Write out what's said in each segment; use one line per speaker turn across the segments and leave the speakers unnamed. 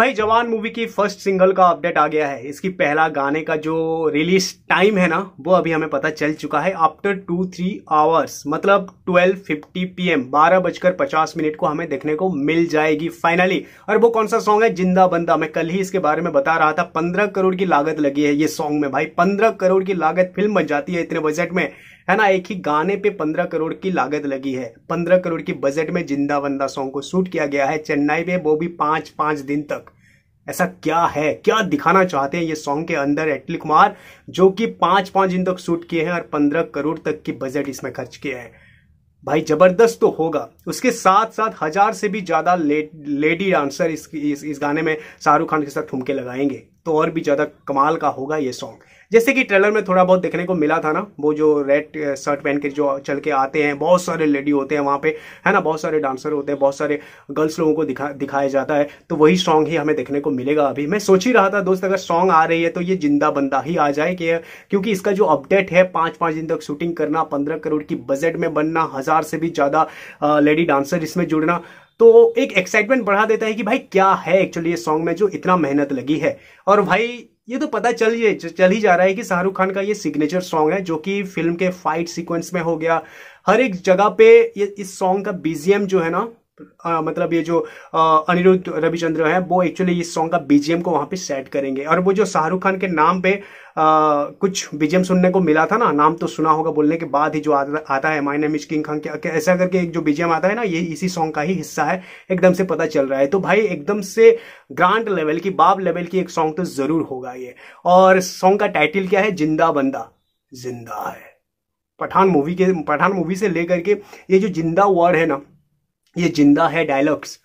भाई जवान मूवी की first single का अपडेट आ गया है इसकी पहला गाने का जो रिलीज टाइम है ना वो अभी हमें पता चल चुका है आफ्टर टू थ्री आवर्स मतलब ट्वेल्व फिफ्टी पी एम बारह बजकर पचास मिनट को हमें देखने को मिल जाएगी फाइनली और वो कौन सा सॉन्ग है जिंदा बंदा मैं कल ही इसके बारे में बता रहा था पंद्रह करोड़ की लागत लगी है ये सॉन्ग में भाई पंद्रह करोड़ की लागत फिल्म बन जाती है इतने बजट में है ना एक ही गाने पे पंद्रह करोड़ की लागत लगी है पंद्रह करोड़ की बजट में जिंदा बंदा सॉन्ग को शूट किया गया है चेन्नई में वो भी पांच पांच दिन तक ऐसा क्या है क्या दिखाना चाहते हैं ये सॉन्ग के अंदर एटली कुमार जो कि पाँच पाँच दिन तक शूट किए हैं और पंद्रह करोड़ तक की बजट इसमें खर्च किए हैं भाई जबरदस्त तो होगा उसके साथ साथ हजार से भी ज्यादा ले, लेडी डांसर इस, इस इस गाने में शाहरुख खान के साथ ठुमके लगाएंगे तो और भी ज़्यादा कमाल का होगा ये सॉन्ग जैसे कि ट्रेलर में थोड़ा बहुत देखने को मिला था ना वो जो रेड शर्ट पहन के जो चल के आते हैं बहुत सारे लेडी होते हैं वहाँ पे है ना बहुत सारे डांसर होते हैं बहुत सारे गर्ल्स लोगों को दिखा दिखाया जाता है तो वही सॉन्ग ही हमें देखने को मिलेगा अभी मैं सोच ही रहा था दोस्त अगर सॉन्ग आ रही है तो ये जिंदा बंदा ही आ जाए कि क्योंकि इसका जो अपडेट है पाँच पाँच दिन तक शूटिंग करना पंद्रह करोड़ की बजट में बनना हज़ार से भी ज़्यादा लेडी डांसर इसमें जुड़ना तो एक एक्साइटमेंट बढ़ा देता है कि भाई क्या है एक्चुअली ये सॉन्ग में जो इतना मेहनत लगी है और भाई ये तो पता चल ये चल ही जा रहा है कि शाहरुख खान का ये सिग्नेचर सॉन्ग है जो कि फिल्म के फाइट सीक्वेंस में हो गया हर एक जगह पे ये इस सॉन्ग का बीजीएम जो है ना आ, मतलब ये जो अनिरुद्ध रविचंद्र हैं वो एक्चुअली इस सॉन्ग का बीजीएम को वहाँ पे सेट करेंगे और वो जो शाहरुख खान के नाम पे आ, कुछ बीजीएम सुनने को मिला था ना नाम तो सुना होगा बोलने के बाद ही जो आ, आता है my name is king Khan के ऐसा करके एक जो बीजीएम आता है ना ये इसी सॉन्ग का ही हिस्सा है एकदम से पता चल रहा है तो भाई एकदम से ग्रांड लेवल की बाब लेवल की एक सॉन्ग तो जरूर होगा ये और सॉन्ग का टाइटल क्या है जिंदा बंदा जिंदा है पठान मूवी के पठान मूवी से लेकर के ये जो जिंदा वर्ड है ना ये जिंदा है डायलॉग्स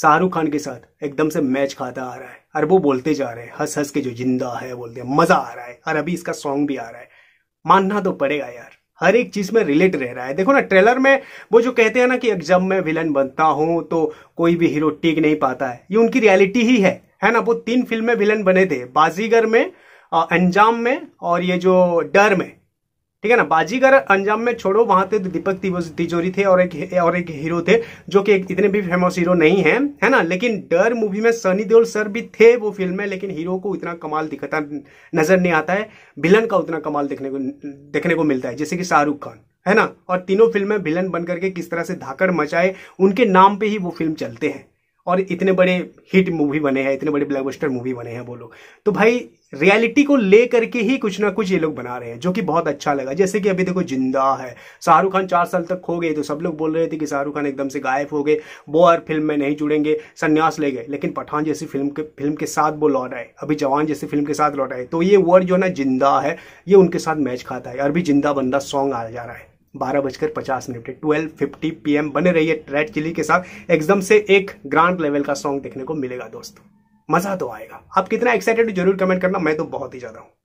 शाहरुख खान के साथ एकदम से मैच खाता आ रहा है वो बोलते जा रहे हैं हंस हंस के जो जिंदा है बोलते हैं मजा आ रहा है और अभी इसका सॉन्ग भी आ रहा है मानना तो पड़ेगा यार हर एक चीज में रिलेट रह रहा है देखो ना ट्रेलर में वो जो कहते हैं ना कि जब मैं विलन बनता हूं तो कोई भी हीरो टिक नहीं पाता है ये उनकी रियलिटी ही है है ना वो तीन फिल्म में विलन बने थे बाजीगर में अंजाम में और ये जो डर में ठीक है ना बाजीगर अंजाम में छोड़ो वहां थे दीपक तिजोरी थे और एक और एक हीरो थे जो कि इतने भी फेमस हीरो नहीं है है ना लेकिन डर मूवी में सनी देओल सर भी थे वो फिल्म में लेकिन हीरो को इतना कमाल दिखता नजर नहीं आता है विलन का उतना कमाल देखने को देखने को मिलता है जैसे कि शाहरुख खान है ना और तीनों फिल्में विलन बनकर के किस तरह से धाकड़ मचाए उनके नाम पे ही वो फिल्म चलते हैं और इतने बड़े हिट मूवी बने हैं इतने बड़े ब्लैकबस्टर मूवी बने हैं वो लोग तो भाई रियलिटी को ले करके ही कुछ ना कुछ ये लोग बना रहे हैं जो कि बहुत अच्छा लगा जैसे कि अभी देखो जिंदा है शाहरुख खान चार साल तक खो गए तो सब लोग बोल रहे थे कि शाहरुख खान एकदम से गायब हो गए वो और फिल्म में नहीं जुड़ेंगे संन्यास ले गए लेकिन पठान जैसी फिल्म के फिल्म के साथ वो लौट आए अभी जवान जैसी फिल्म के साथ लौट आए तो ये वर्ड जो ना जिंदा है ये उनके साथ मैच खाता है और भी जिंदा बंदा सॉन्ग आ जा रहा है बारह बजकर पचास मिनट ट्वेल्व फिफ्टी पी बने रहिए रेड चिली के साथ एकदम से एक ग्रांड लेवल का सॉन्ग देखने को मिलेगा दोस्तों मजा तो आएगा आप कितना एक्साइटेड जरूर कमेंट करना मैं तो बहुत ही ज्यादा हूँ